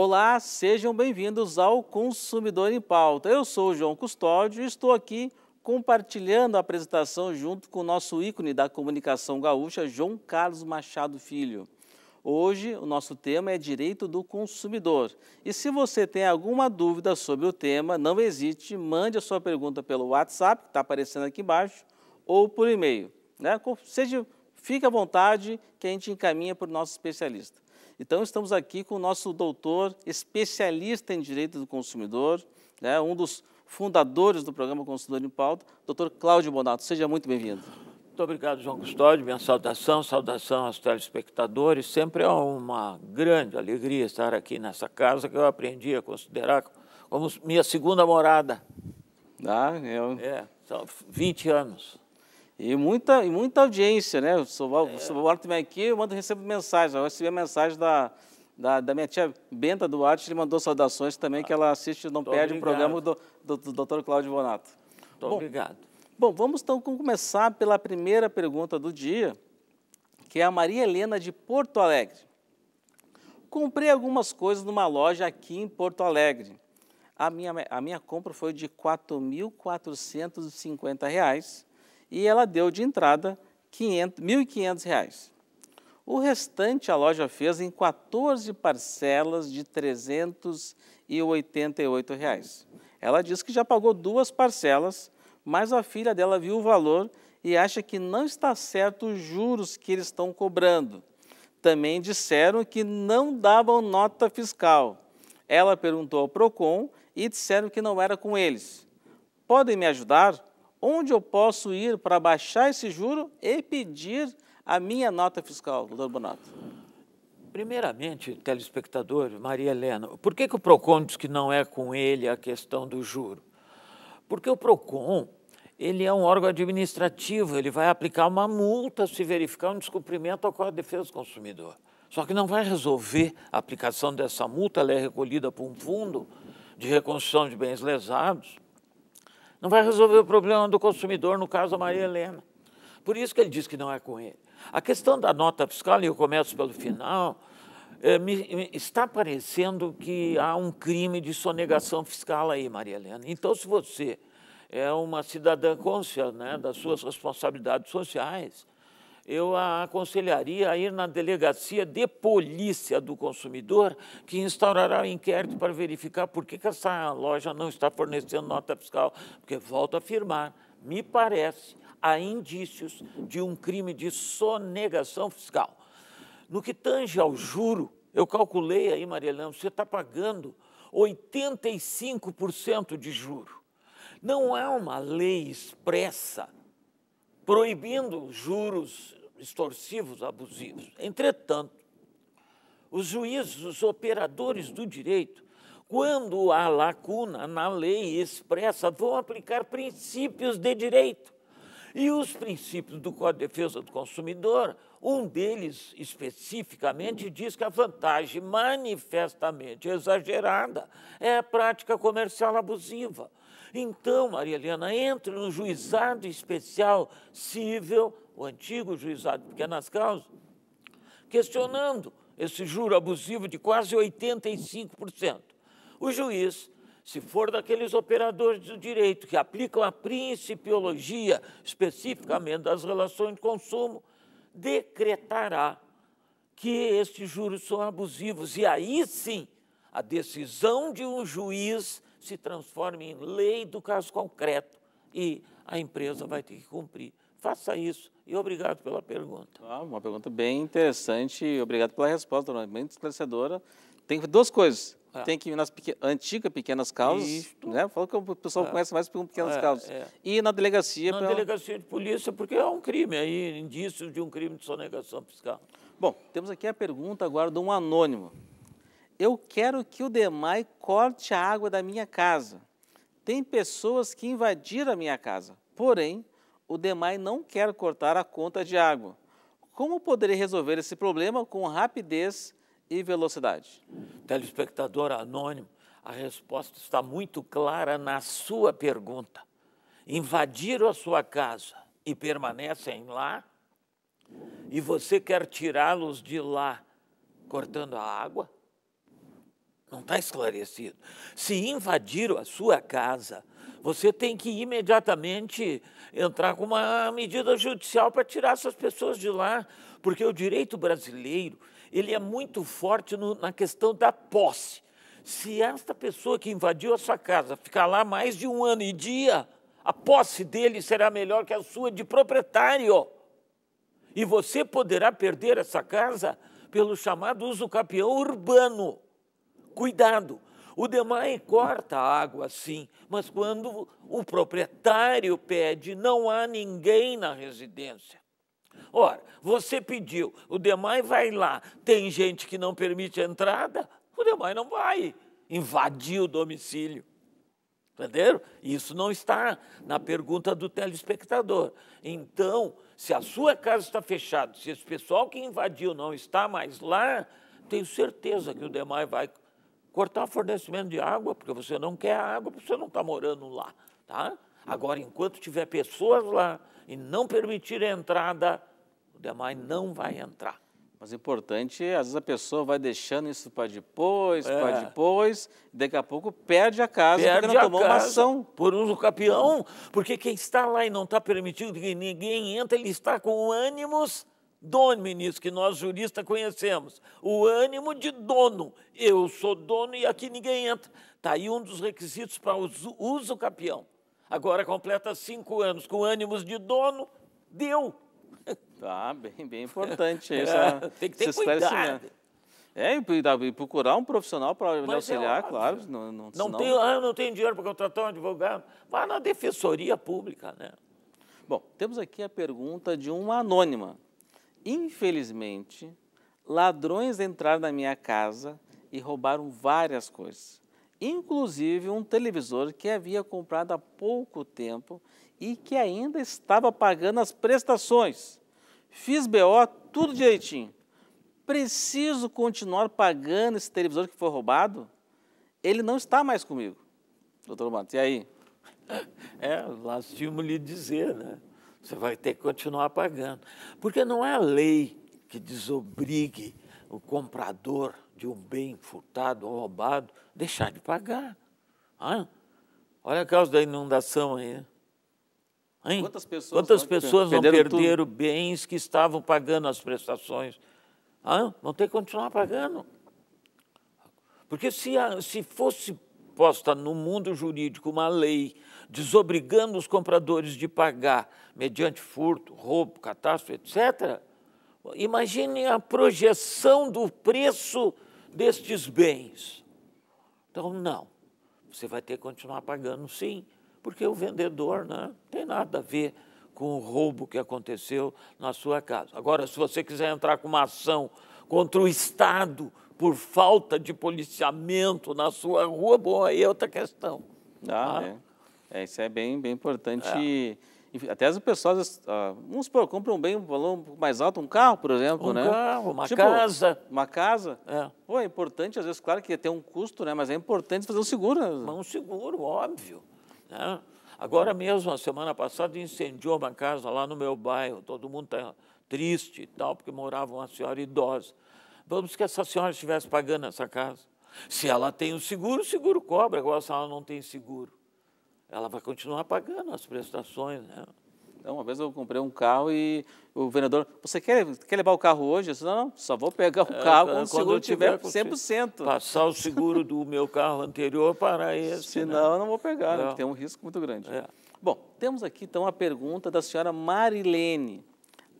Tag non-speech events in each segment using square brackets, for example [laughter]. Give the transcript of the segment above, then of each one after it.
Olá, sejam bem-vindos ao Consumidor em Pauta. Eu sou o João Custódio e estou aqui compartilhando a apresentação junto com o nosso ícone da comunicação gaúcha, João Carlos Machado Filho. Hoje, o nosso tema é direito do consumidor. E se você tem alguma dúvida sobre o tema, não hesite, mande a sua pergunta pelo WhatsApp, que está aparecendo aqui embaixo, ou por e-mail. Né? Seja, fique à vontade que a gente encaminha para o nosso especialista. Então, estamos aqui com o nosso doutor, especialista em direito do consumidor, né, um dos fundadores do programa Consumidor em Pauta, doutor Cláudio Bonato. Seja muito bem-vindo. Muito obrigado, João Custódio. Minha saudação, saudação aos telespectadores. Sempre é uma grande alegria estar aqui nessa casa que eu aprendi a considerar como minha segunda morada. Ah, eu... É, são 20 anos. E muita, e muita audiência, né? Eu sou, é. também aqui, eu mando, recebo mensagens. Eu recebi a mensagem da, da, da, minha tia Benta Duarte, ele mandou saudações também, ah, que ela assiste, não perde o um programa do, do, do Cláudio Bonato. Muito obrigado. Bom, vamos então começar pela primeira pergunta do dia, que é a Maria Helena de Porto Alegre. Comprei algumas coisas numa loja aqui em Porto Alegre. A minha, a minha compra foi de R$ 4.450 e ela deu de entrada R$ 1.500. O restante a loja fez em 14 parcelas de R$ 388. Reais. Ela diz que já pagou duas parcelas, mas a filha dela viu o valor e acha que não está certo os juros que eles estão cobrando. Também disseram que não davam nota fiscal. Ela perguntou ao Procon e disseram que não era com eles. Podem me ajudar? onde eu posso ir para baixar esse juro e pedir a minha nota fiscal, doutor Bonato? Primeiramente, telespectador, Maria Helena, por que, que o PROCON diz que não é com ele a questão do juro? Porque o PROCON ele é um órgão administrativo, ele vai aplicar uma multa se verificar um descumprimento ao Código de Defesa do Consumidor. Só que não vai resolver a aplicação dessa multa, ela é recolhida por um fundo de reconstrução de bens lesados não vai resolver o problema do consumidor, no caso da Maria Helena. Por isso que ele diz que não é com ele. A questão da nota fiscal, e eu começo pelo final, é, me, me está parecendo que há um crime de sonegação fiscal aí, Maria Helena. Então, se você é uma cidadã consciente né, das suas responsabilidades sociais, eu a aconselharia a ir na delegacia de polícia do consumidor, que instaurará o um inquérito para verificar por que, que essa loja não está fornecendo nota fiscal. Porque, volto a afirmar, me parece, há indícios de um crime de sonegação fiscal. No que tange ao juro, eu calculei aí, Marilão, você está pagando 85% de juro. Não há uma lei expressa proibindo juros extorsivos abusivos. Entretanto, os juízes, os operadores do direito, quando há lacuna na lei expressa, vão aplicar princípios de direito. E os princípios do Código de Defesa do Consumidor, um deles especificamente diz que a vantagem manifestamente exagerada é a prática comercial abusiva. Então, Maria Helena, entre no juizado especial civil, o antigo juizado de pequenas causas, questionando esse juro abusivo de quase 85%. O juiz, se for daqueles operadores do direito que aplicam a principiologia especificamente das relações de consumo, decretará que estes juros são abusivos. E aí sim, a decisão de um juiz se transforme em lei do caso concreto e a empresa vai ter que cumprir. Faça isso e obrigado pela pergunta. Ah, uma pergunta bem interessante obrigado pela resposta, dona, bem esclarecedora. Tem duas coisas. É. Tem que ir nas pequ... antigas pequenas causas, Isto. né? Fala que o pessoal é. conhece mais por pequenas é, causas. É. E na delegacia... Na pra... delegacia de polícia, porque é um crime aí, é indício de um crime de sonegação fiscal. Bom, temos aqui a pergunta agora de um anônimo eu quero que o Demai corte a água da minha casa. Tem pessoas que invadiram a minha casa, porém, o Demai não quer cortar a conta de água. Como poderei resolver esse problema com rapidez e velocidade? Telespectador anônimo, a resposta está muito clara na sua pergunta. Invadiram a sua casa e permanecem lá? E você quer tirá-los de lá cortando a água? não está esclarecido. Se invadiram a sua casa, você tem que imediatamente entrar com uma medida judicial para tirar essas pessoas de lá, porque o direito brasileiro ele é muito forte no, na questão da posse. Se esta pessoa que invadiu a sua casa ficar lá mais de um ano e dia, a posse dele será melhor que a sua de proprietário. E você poderá perder essa casa pelo chamado uso capião urbano cuidado. O demais corta a água sim, mas quando o proprietário pede, não há ninguém na residência. Ora, você pediu, o demais vai lá, tem gente que não permite a entrada, o demais não vai invadir o domicílio. Entenderam? Isso não está na pergunta do telespectador. Então, se a sua casa está fechada, se esse pessoal que invadiu não está mais lá, tenho certeza que o demais vai cortar o fornecimento de água, porque você não quer água, porque você não está morando lá. Tá? Agora, enquanto tiver pessoas lá e não permitir a entrada, o demais não vai entrar. Mas o é importante é, às vezes a pessoa vai deixando isso para depois, é. para depois, daqui a pouco perde a casa perde porque não tomou uma ação. Por uso capião, porque quem está lá e não está permitindo que ninguém entre, ele está com ânimos Dono, ministro que nós juristas conhecemos. O ânimo de dono. Eu sou dono e aqui ninguém entra. Está aí um dos requisitos para uso, uso campeão. Agora completa cinco anos com ânimos de dono, deu. [laughs] Tá, bem, bem [laughs] importante isso. É, tem que ter cuidado. É, e procurar um profissional para lhe é auxiliar, é claro. Não, não, não, tenho, ah, não tenho dinheiro para contratar um advogado. Vá na defensoria pública, né? Bom, temos aqui a pergunta de uma anônima. Infelizmente, ladrões entraram na minha casa e roubaram várias coisas, inclusive um televisor que havia comprado há pouco tempo e que ainda estava pagando as prestações. Fiz BO tudo direitinho. Preciso continuar pagando esse televisor que foi roubado? Ele não está mais comigo. Doutor Matos, e aí? É, lastimo lhe dizer, né? Você vai ter que continuar pagando. Porque não é a lei que desobrigue o comprador de um bem furtado ou roubado deixar de pagar. olha a causa da inundação aí. Hein? Quantas pessoas, Quantas pessoas não perderam, perderam bens que estavam pagando as prestações? Ah, vão ter que continuar pagando. Porque se, se fosse imposta no mundo jurídico uma lei desobrigando os compradores de pagar mediante furto, roubo, catástrofe, etc., imagine a projeção do preço destes bens. Então, não, você vai ter que continuar pagando sim, porque o vendedor né, tem nada a ver com o roubo que aconteceu na sua casa. Agora, se você quiser entrar com uma ação contra o Estado por falta de policiamento na sua rua, bom, aí é outra questão. Ah, tá? É. é. isso é bem, bem importante. É. até as pessoas, ah, vamos supor, compram bem um valor mais alto, um carro, por exemplo, um né? Um carro, uma tipo, casa. Uma casa. É. Pô, é importante, às vezes, claro que tem um custo, né? Mas é importante fazer um seguro. Né? Um seguro, óbvio. Né? Agora mesmo, a semana passada, incendiou uma casa lá no meu bairro. Todo mundo está triste e tal, porque morava uma senhora idosa. Vamos que essa senhora estivesse pagando essa casa. Se ela tem o seguro, o seguro cobra. Agora, se ela não tem seguro, ela vai continuar pagando as prestações. Né? Então, uma vez eu comprei um carro e o vendedor, você quer, quer levar o carro hoje? Eu disse, não, só vou pegar o é, carro quando o seguro tiver, tiver 100%. Passar o seguro do meu carro anterior para esse. Né? Senão né? eu não vou pegar, né? não. tem um risco muito grande. É. Bom, temos aqui então a pergunta da senhora Marilene.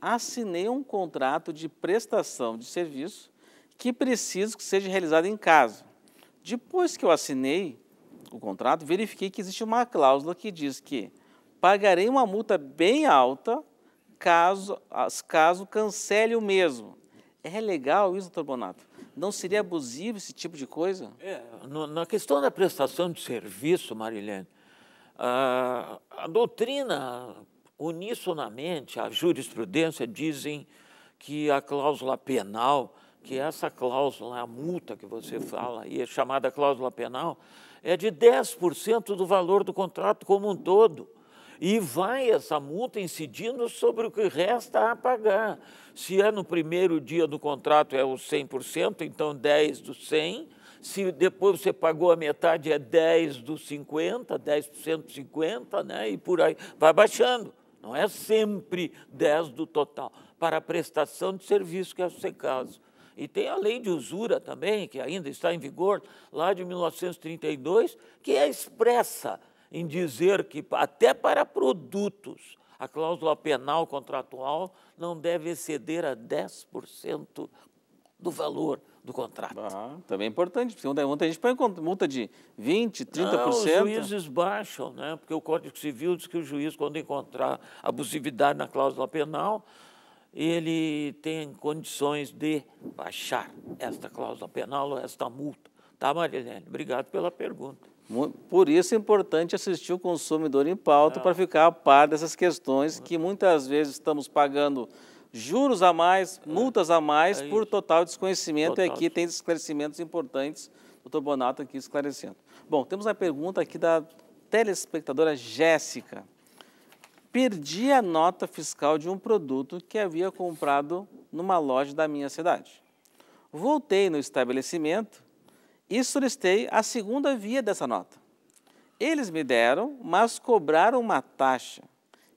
Assinei um contrato de prestação de serviço que preciso que seja realizado em casa. Depois que eu assinei o contrato, verifiquei que existe uma cláusula que diz que pagarei uma multa bem alta caso, caso cancele o mesmo. É legal isso, doutor Bonato? Não seria abusivo esse tipo de coisa? É, no, na questão da prestação de serviço, Marilene, a, a doutrina unissonamente, a jurisprudência dizem que a cláusula penal que essa cláusula, a multa que você fala aí, chamada cláusula penal, é de 10% do valor do contrato como um todo. E vai essa multa incidindo sobre o que resta a pagar. Se é no primeiro dia do contrato é o 100%, então 10 do 100. Se depois você pagou a metade é 10 do 50, 10% do 50, né? E por aí vai baixando. Não é sempre 10 do total para a prestação de serviço que é o seu caso. E tem a lei de usura também, que ainda está em vigor, lá de 1932, que é expressa em dizer que até para produtos a cláusula penal contratual não deve exceder a 10% do valor do contrato. Ah, também é importante, porque a gente põe multa de 20%, 30%. Não, os juízes baixam, né? porque o Código Civil diz que o juiz, quando encontrar abusividade na cláusula penal, ele tem condições de baixar esta cláusula penal ou esta multa. Tá, Marilene? Obrigado pela pergunta. Por isso é importante assistir o consumidor em pauta ah. para ficar a par dessas questões que uhum. muitas vezes estamos pagando juros a mais, ah, multas a mais, é por total desconhecimento. Total. E aqui tem esclarecimentos importantes, doutor Bonato aqui esclarecendo. Bom, temos a pergunta aqui da telespectadora Jéssica perdi a nota fiscal de um produto que havia comprado numa loja da minha cidade. Voltei no estabelecimento e solicitei a segunda via dessa nota. Eles me deram, mas cobraram uma taxa.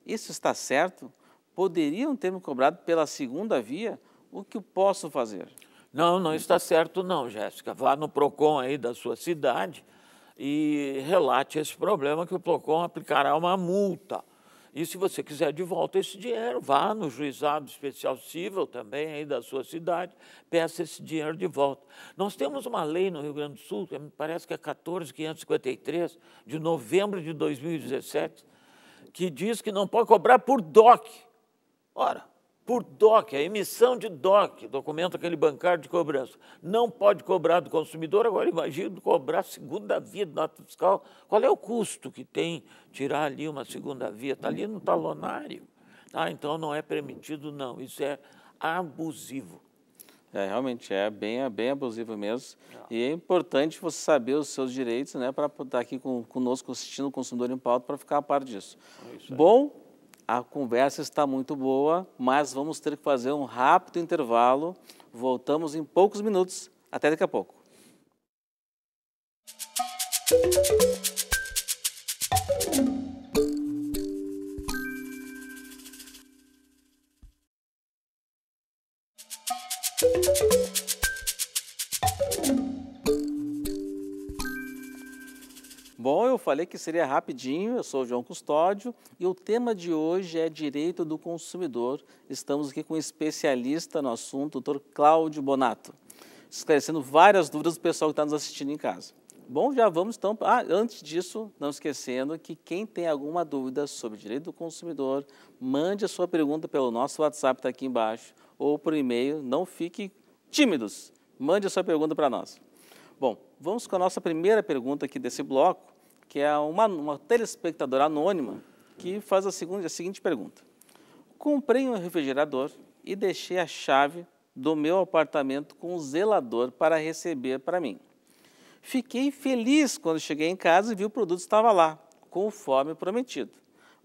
Isso está certo? Poderiam ter me cobrado pela segunda via? O que posso fazer? Não, não está certo não, Jéssica. Vá no PROCON aí da sua cidade e relate esse problema que o PROCON aplicará uma multa. E se você quiser de volta esse dinheiro, vá no juizado especial civil também aí da sua cidade, peça esse dinheiro de volta. Nós temos uma lei no Rio Grande do Sul, que parece que é 14553 de novembro de 2017, que diz que não pode cobrar por DOC. Ora, por DOC, a emissão de DOC, documento aquele bancário de cobrança. Não pode cobrar do consumidor, agora imagine cobrar segunda via do nota fiscal. Qual é o custo que tem tirar ali uma segunda via? Está ali no talonário. Ah, então não é permitido, não. Isso é abusivo. É, realmente é bem, é bem abusivo mesmo. Não. É. E é importante você saber os seus direitos, né, para estar tá aqui com, conosco assistindo o Consumidor em Pauta para ficar a par disso. É Bom, a conversa está muito boa, mas vamos ter que fazer um rápido intervalo. Voltamos em poucos minutos. Até daqui a pouco. Música falei que seria rapidinho, eu sou o João Custódio e o tema de hoje é direito do consumidor. Estamos aqui com um especialista no assunto, o doutor Cláudio Bonato, esclarecendo várias dúvidas do pessoal que está nos assistindo em casa. Bom, já vamos então. Ah, antes disso, não esquecendo que quem tem alguma dúvida sobre direito do consumidor, mande a sua pergunta pelo nosso WhatsApp, está aqui embaixo, ou por e-mail. Não fique tímidos. Mande a sua pergunta para nós. Bom, vamos com a nossa primeira pergunta aqui desse bloco, que é uma, uma telespectadora anônima que faz a, segunda, a seguinte pergunta. Comprei um refrigerador e deixei a chave do meu apartamento com o um zelador para receber para mim. Fiquei feliz quando cheguei em casa e vi o produto estava lá, conforme prometido.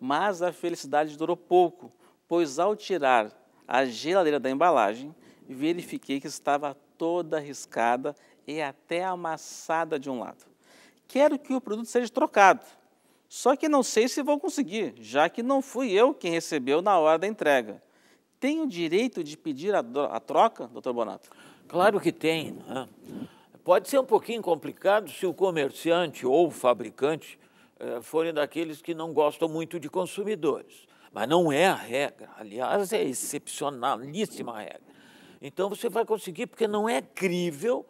Mas a felicidade durou pouco, pois ao tirar a geladeira da embalagem, verifiquei que estava toda riscada e até amassada de um lado quero que o produto seja trocado. Só que não sei se vou conseguir, já que não fui eu quem recebeu na hora da entrega. Tenho o direito de pedir a, a troca, doutor Bonato? Claro que tem. Né? Pode ser um pouquinho complicado se o comerciante ou o fabricante eh, forem daqueles que não gostam muito de consumidores. Mas não é a regra. Aliás, é excepcionalíssima a regra. Então você vai conseguir, porque não é crível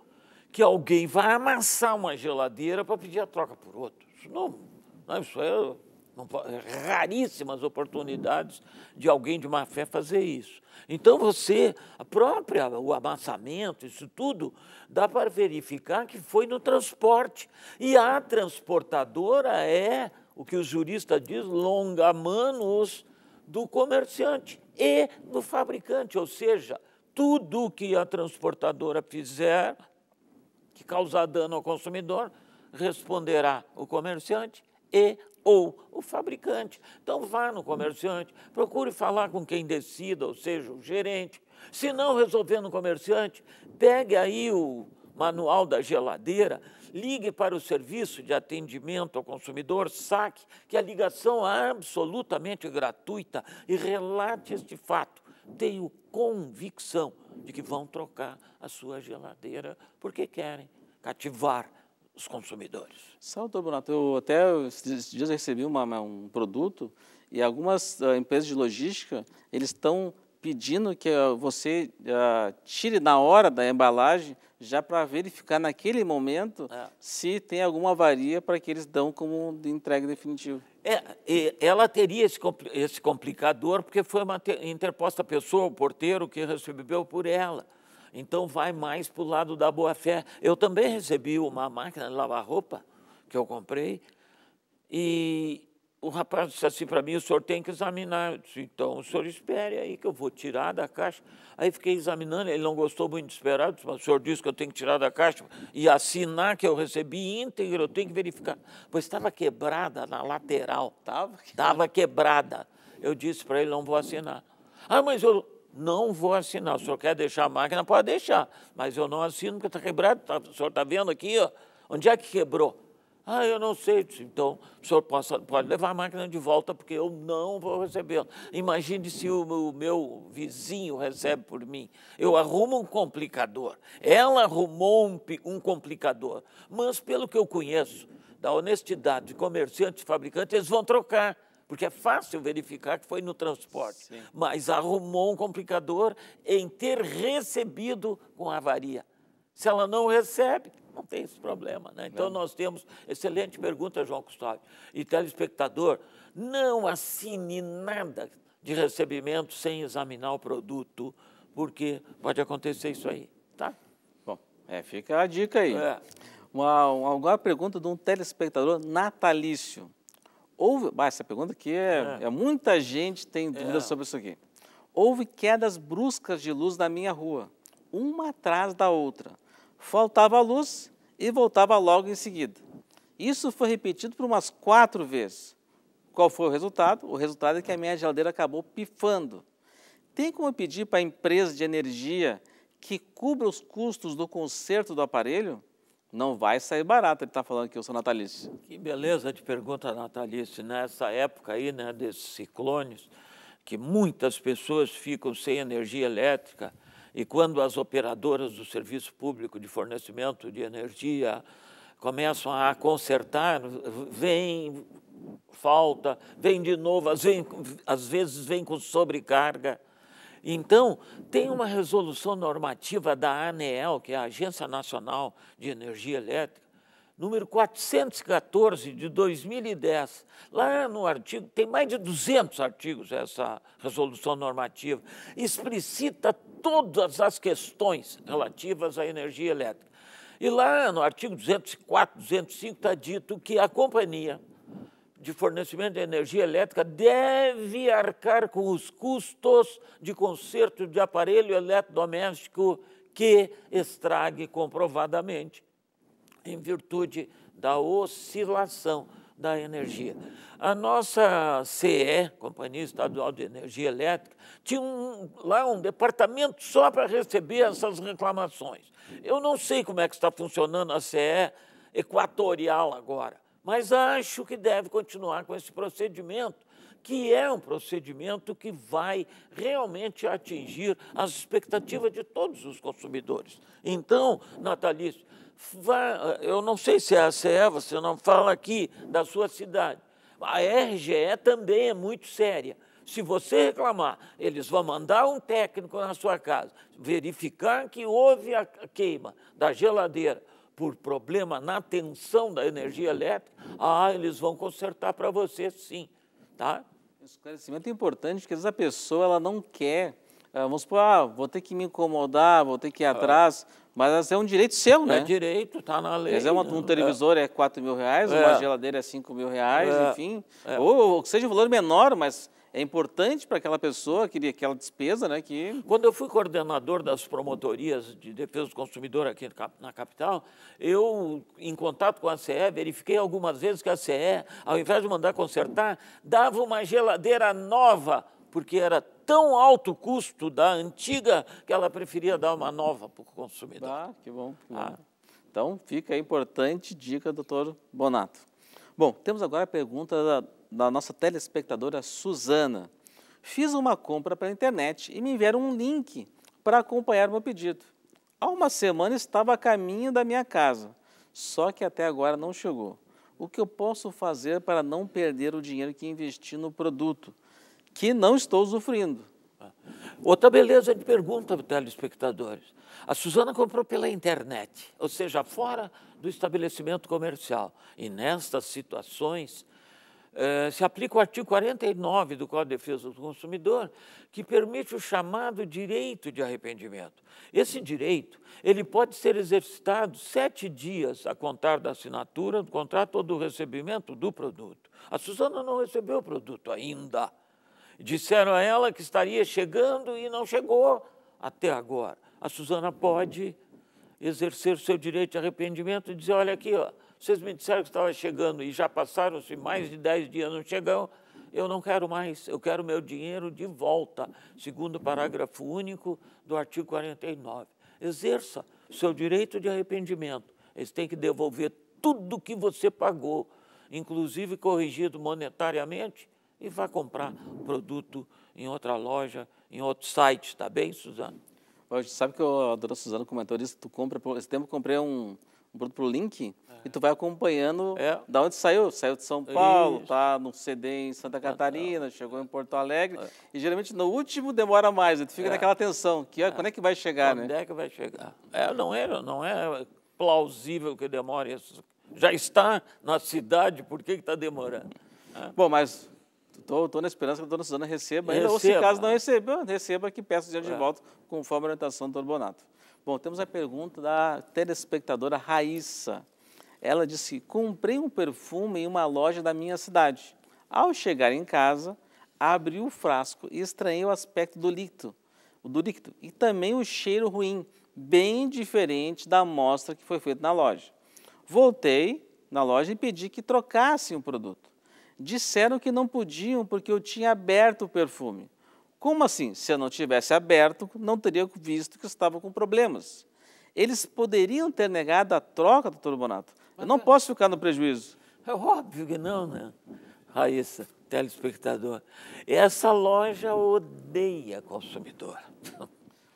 que alguém vai amassar uma geladeira para pedir a troca por outra. Isso não, não isso é não, é raríssimas oportunidades de alguém de má fé fazer isso. Então você, a própria, o amassamento, isso tudo, dá para verificar que foi no transporte. E a transportadora é, o que o jurista diz, longa-manos do comerciante e do fabricante, ou seja, tudo que a transportadora fizer que causar dano ao consumidor, responderá o comerciante e ou o fabricante. Então vá no comerciante, procure falar com quem decida, ou seja, o gerente. Se não resolver no comerciante, pegue aí o manual da geladeira, ligue para o serviço de atendimento ao consumidor, saque, que a ligação é absolutamente gratuita e relate este fato tenho convicção de que vão trocar a sua geladeira porque querem cativar os consumidores. Sabe, Bonato, eu até esses dias recebi uma, um produto e algumas uh, empresas de logística, eles estão pedindo que uh, você uh, tire na hora da embalagem já para verificar naquele momento é. se tem alguma avaria para que eles dão como de entrega definitiva. É, ela teria esse complicador porque foi uma interposta pessoa, o porteiro que recebeu por ela. Então vai mais para o lado da boa-fé. Eu também recebi uma máquina de lavar roupa que eu comprei e o rapaz disse assim para mim, o senhor tem que examinar. Eu disse, então, o senhor espere aí que eu vou tirar da caixa. Aí fiquei examinando, ele não gostou muito de esperar, disse, mas o senhor disse que eu tenho que tirar da caixa e assinar que eu recebi íntegro, eu tenho que verificar. Pois estava quebrada na lateral. Estava? Estava quebrada. Eu disse para ele, não vou assinar. Ah, mas eu não vou assinar. O senhor quer deixar a máquina? Pode deixar, mas eu não assino porque está quebrado. Tá, o senhor está vendo aqui, ó, onde é que quebrou? Ah, eu não sei. Então, o senhor possa, pode levar a máquina de volta, porque eu não vou recebê-la. Imagine se o meu, o meu vizinho recebe por mim. Eu arrumo um complicador. Ela arrumou um, um complicador. Mas, pelo que eu conheço da honestidade de comerciantes e fabricantes, eles vão trocar porque é fácil verificar que foi no transporte. Sim. Mas arrumou um complicador em ter recebido com avaria. Se ela não recebe, não tem esse problema. Né? Então, é. nós temos. Excelente pergunta, João Custódio. E telespectador, não assine nada de recebimento sem examinar o produto, porque pode acontecer isso aí, tá? Bom, é, fica a dica aí. É. Uma, uma, pergunta de um telespectador natalício. Houve, ah, essa pergunta aqui é, é. é muita gente tem dúvidas é. sobre isso aqui. Houve quedas bruscas de luz na minha rua, uma atrás da outra. Faltava luz e voltava logo em seguida. Isso foi repetido por umas quatro vezes. Qual foi o resultado? O resultado é que a minha geladeira acabou pifando. Tem como pedir para a empresa de energia que cubra os custos do conserto do aparelho? Não vai sair barato, ele está falando aqui, eu sou Natalice. Que beleza de pergunta, Natalice. Nessa época aí, né, desses ciclones, que muitas pessoas ficam sem energia elétrica, e quando as operadoras do serviço público de fornecimento de energia começam a consertar, vem falta, vem de novo, às vezes, às vezes vem com sobrecarga. Então, tem uma resolução normativa da ANEEL, que é a Agência Nacional de Energia Elétrica, número 414 de 2010. Lá no artigo, tem mais de 200 artigos essa resolução normativa, explicita todas as questões relativas à energia elétrica. E lá no artigo 204, 205 está dito que a companhia de fornecimento de energia elétrica deve arcar com os custos de conserto de aparelho eletrodoméstico que estrague comprovadamente em virtude da oscilação da energia. A nossa CE, Companhia Estadual de Energia Elétrica, tinha um, lá um departamento só para receber essas reclamações. Eu não sei como é que está funcionando a CE equatorial agora, mas acho que deve continuar com esse procedimento, que é um procedimento que vai realmente atingir as expectativas de todos os consumidores. Então, Natalício, eu não sei se é a CE, você não fala aqui da sua cidade. A RGE também é muito séria. Se você reclamar, eles vão mandar um técnico na sua casa verificar que houve a queima da geladeira por problema na tensão da energia elétrica, ah, eles vão consertar para você sim, tá? Esclarecimento importante, porque às vezes a pessoa ela não quer, ah, vamos supor, ah, vou ter que me incomodar, vou ter que ir atrás, ah mas é um direito seu, é né? É direito, está na lei. Mas é uma, um televisor é. é 4 mil reais, é. uma geladeira é 5 mil reais, é. enfim. É. Ou, ou que seja um valor menor, mas é importante para aquela pessoa, aquela despesa, né? Que... Quando eu fui coordenador das promotorias de defesa do consumidor aqui na capital, eu, em contato com a CE, verifiquei algumas vezes que a CE, ao invés de mandar consertar, dava uma geladeira nova porque era tão alto o custo da antiga que ela preferia dar uma nova para o consumidor. Ah, que bom. Que ah. bom. Ah. Então, fica a importante dica, doutor Bonato. Bom, temos agora a pergunta da, da nossa telespectadora Suzana. Fiz uma compra pela internet e me enviaram um link para acompanhar meu pedido. Há uma semana estava a caminho da minha casa, só que até agora não chegou. O que eu posso fazer para não perder o dinheiro que investi no produto? que não estou usufruindo. Outra beleza de pergunta, telespectadores. A Suzana comprou pela internet, ou seja, fora do estabelecimento comercial. E nestas situações, eh, se aplica o artigo 49 do Código de Defesa do Consumidor, que permite o chamado direito de arrependimento. Esse direito ele pode ser exercitado sete dias a contar da assinatura do contrato ou do recebimento do produto. A Suzana não recebeu o produto ainda Disseram a ela que estaria chegando e não chegou até agora. A Suzana pode exercer seu direito de arrependimento e dizer: olha aqui, ó, vocês me disseram que estava chegando e já passaram-se mais de 10 dias, não chegam. Eu não quero mais, eu quero meu dinheiro de volta, segundo o parágrafo único do artigo 49. Exerça seu direito de arrependimento. Eles têm que devolver tudo que você pagou, inclusive corrigido monetariamente, e vá comprar produto em outra loja, em outro site, tá bem, Suzano? Hoje, sabe que eu, a dona Suzana comentou isso, tu compra, esse tempo eu comprei um, um produto pro Link é. e tu vai acompanhando é. da onde saiu. Saiu de São Paulo, Isso. tá no CD em Santa tá, tá. Catarina, chegou em Porto Alegre. É. E geralmente no último demora mais, tu fica é. naquela tensão, que quando é que vai chegar, quando né? Quando é que vai chegar? É, não, é, não é plausível que demore isso. Já está na cidade, por que está demorando? É. Bom, mas Estou tô na esperança que a dona Suzana receba, ainda, receba. ou se caso não receba, receba que peça dinheiro é. de volta conforme a orientação do Bonato. Bom, temos a pergunta da telespectadora Raíssa. Ela disse: comprei um perfume em uma loja da minha cidade. Ao chegar em casa, abri o frasco e estranhei o aspecto do líquido, do líquido e também o cheiro ruim, bem diferente da amostra que foi feita na loja. Voltei na loja e pedi que trocassem o produto disseram que não podiam porque eu tinha aberto o perfume. Como assim? Se eu não tivesse aberto, não teria visto que estava com problemas. Eles poderiam ter negado a troca do turbonato. Eu não eh, posso ficar no prejuízo. É óbvio que não, né? Raíssa, telespectador. Essa loja odeia consumidor.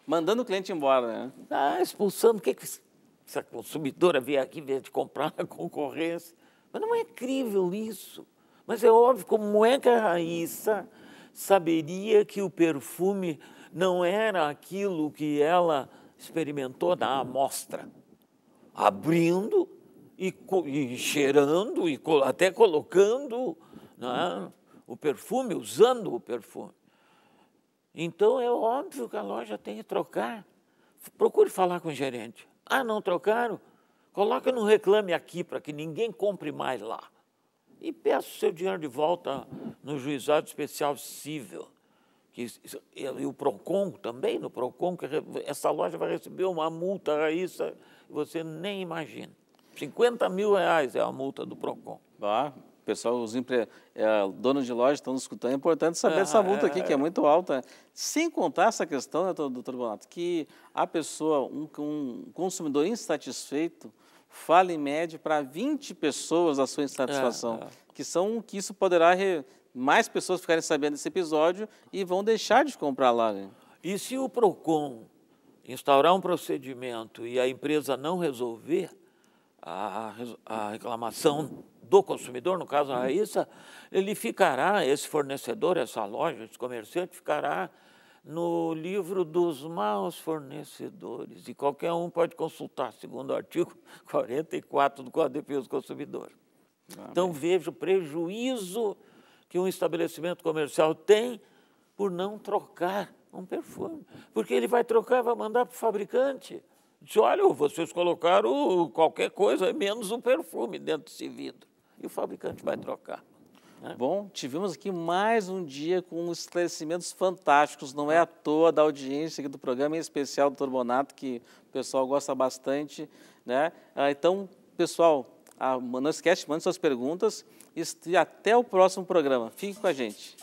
Mandando o cliente embora, né? Ah, expulsando. O que, é que essa consumidora vier aqui, vier de comprar na concorrência? Mas não é incrível isso. Mas é óbvio, como é que a Raíssa saberia que o perfume não era aquilo que ela experimentou na amostra? Abrindo e, e cheirando e até colocando né, o perfume, usando o perfume. Então é óbvio que a loja tem que trocar. Procure falar com o gerente. Ah, não trocaram? Coloca no reclame aqui para que ninguém compre mais lá e peço seu dinheiro de volta no juizado especial civil. Que, e o PROCON também, no PROCON, que essa loja vai receber uma multa, Raíssa, você nem imagina. 50 mil reais é a multa do PROCON. Ah, pessoal, os empre... é, donos de loja estão nos escutando, é importante saber ah, essa multa é, aqui, que é, é muito alta. Né? Sem contar essa questão, né, doutor Bonato, que a pessoa, um, um consumidor insatisfeito, fala em média para 20 pessoas a sua insatisfação, é, é. que são que isso poderá re... mais pessoas ficarem sabendo desse episódio e vão deixar de comprar lá. Né? E se o Procon instaurar um procedimento e a empresa não resolver a, a reclamação do consumidor, no caso a Raíssa, ele ficará, esse fornecedor, essa loja, esse comerciante, ficará no livro dos maus fornecedores, e qualquer um pode consultar, segundo o artigo 44 [laughs] do Código de Defesa do Consumidor. Amém. Então veja o prejuízo que um estabelecimento comercial tem por não trocar um perfume, porque ele vai trocar e vai mandar para o fabricante. Diz, olha, vocês colocaram qualquer coisa, é menos um perfume dentro desse vidro. E o fabricante vai trocar. Né? Bom, tivemos aqui mais um dia com esclarecimentos fantásticos. Não é à toa da audiência aqui do programa, em especial do Turbonato, que o pessoal gosta bastante. Né? Ah, então, pessoal, ah, não esquece, mande suas perguntas e até o próximo programa. Fique com a gente.